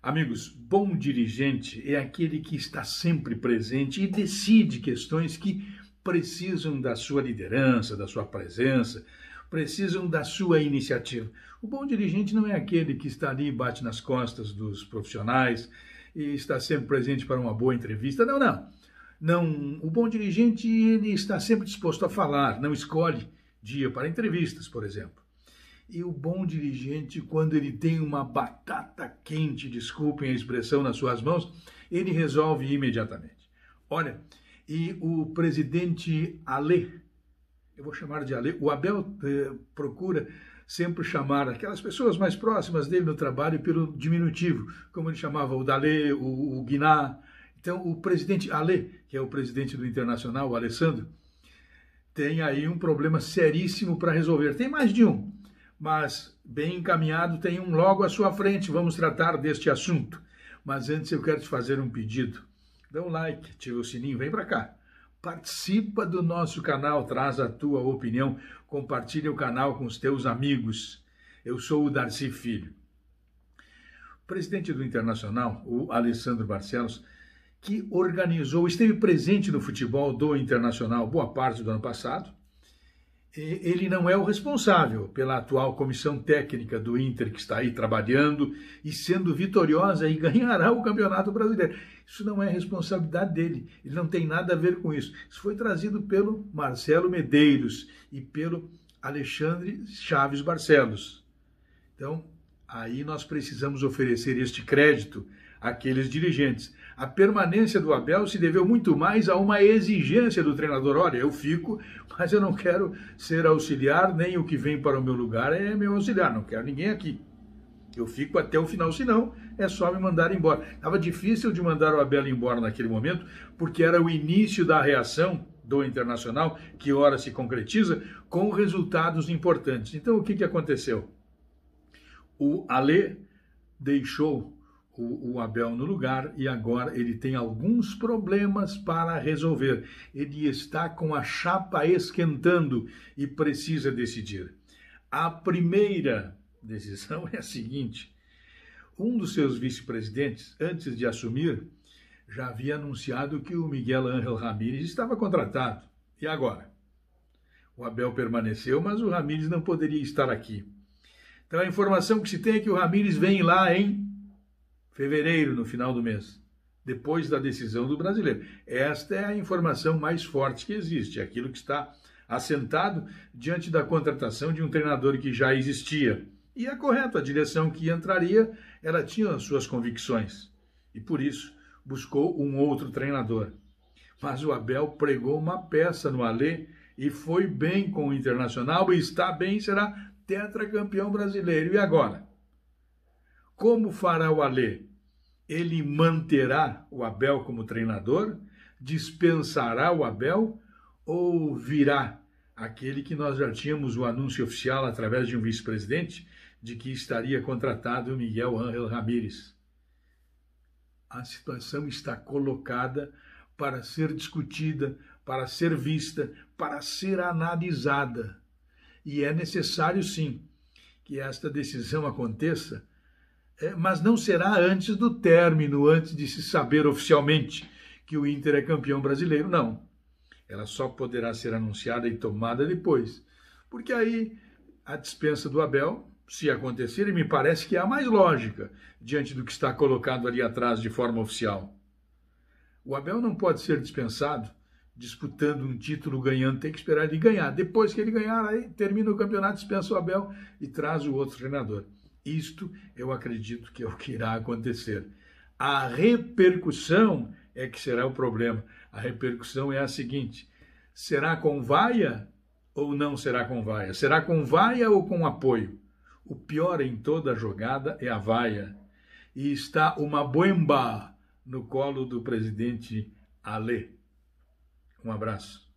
Amigos, bom dirigente é aquele que está sempre presente e decide questões que precisam da sua liderança, da sua presença, precisam da sua iniciativa. O bom dirigente não é aquele que está ali e bate nas costas dos profissionais e está sempre presente para uma boa entrevista. Não, não. Não, o bom dirigente ele está sempre disposto a falar, não escolhe dia para entrevistas, por exemplo. E o bom dirigente, quando ele tem uma batata quente, desculpem a expressão, nas suas mãos, ele resolve imediatamente. Olha, e o presidente Ale, eu vou chamar de Ale, o Abel eh, procura sempre chamar aquelas pessoas mais próximas dele no trabalho pelo diminutivo, como ele chamava o Dalê, o, o Guiná. Então, o presidente Ale, que é o presidente do Internacional, o Alessandro, tem aí um problema seríssimo para resolver. Tem mais de um mas bem encaminhado tem um logo à sua frente. Vamos tratar deste assunto. Mas antes eu quero te fazer um pedido. Dá um like, ativa o sininho, vem para cá. Participa do nosso canal, traz a tua opinião, compartilha o canal com os teus amigos. Eu sou o Darcy Filho. O presidente do Internacional, o Alessandro Barcelos, que organizou, esteve presente no futebol do Internacional boa parte do ano passado, ele não é o responsável pela atual comissão técnica do Inter, que está aí trabalhando e sendo vitoriosa e ganhará o Campeonato Brasileiro. Isso não é responsabilidade dele, ele não tem nada a ver com isso. Isso foi trazido pelo Marcelo Medeiros e pelo Alexandre Chaves Barcelos. Então, aí nós precisamos oferecer este crédito aqueles dirigentes. A permanência do Abel se deveu muito mais a uma exigência do treinador: olha, eu fico, mas eu não quero ser auxiliar, nem o que vem para o meu lugar é meu auxiliar, não quero ninguém aqui. Eu fico até o final, senão é só me mandar embora. Estava difícil de mandar o Abel embora naquele momento, porque era o início da reação do Internacional, que ora se concretiza, com resultados importantes. Então, o que, que aconteceu? O Alê deixou o, o Abel no lugar e agora ele tem alguns problemas para resolver. Ele está com a chapa esquentando e precisa decidir. A primeira decisão é a seguinte: um dos seus vice-presidentes, antes de assumir, já havia anunciado que o Miguel Ángel Ramírez estava contratado. E agora? O Abel permaneceu, mas o Ramírez não poderia estar aqui. Então a informação que se tem é que o Ramírez vem lá em fevereiro, no final do mês, depois da decisão do brasileiro. Esta é a informação mais forte que existe, é aquilo que está assentado diante da contratação de um treinador que já existia. E é correto, a direção que entraria, ela tinha as suas convicções e por isso buscou um outro treinador. Mas o Abel pregou uma peça no Alê e foi bem com o Internacional e está bem, será tetracampeão brasileiro. E agora? Como fará o Alê? ele manterá o Abel como treinador? Dispensará o Abel? Ou virá aquele que nós já tínhamos o anúncio oficial através de um vice-presidente de que estaria contratado Miguel Ángel Ramírez? A situação está colocada para ser discutida, para ser vista, para ser analisada. E é necessário, sim, que esta decisão aconteça é, mas não será antes do término, antes de se saber oficialmente que o Inter é campeão brasileiro, não. Ela só poderá ser anunciada e tomada depois. Porque aí a dispensa do Abel, se acontecer, e me parece que é a mais lógica diante do que está colocado ali atrás de forma oficial. O Abel não pode ser dispensado disputando um título, ganhando, tem que esperar ele ganhar. Depois que ele ganhar, aí termina o campeonato, dispensa o Abel e traz o outro treinador. Isto eu acredito que é o que irá acontecer. A repercussão é que será o problema. A repercussão é a seguinte: será com vaia ou não será com vaia? Será com vaia ou com apoio? O pior em toda a jogada é a vaia. E está uma boemba no colo do presidente Alê. Um abraço.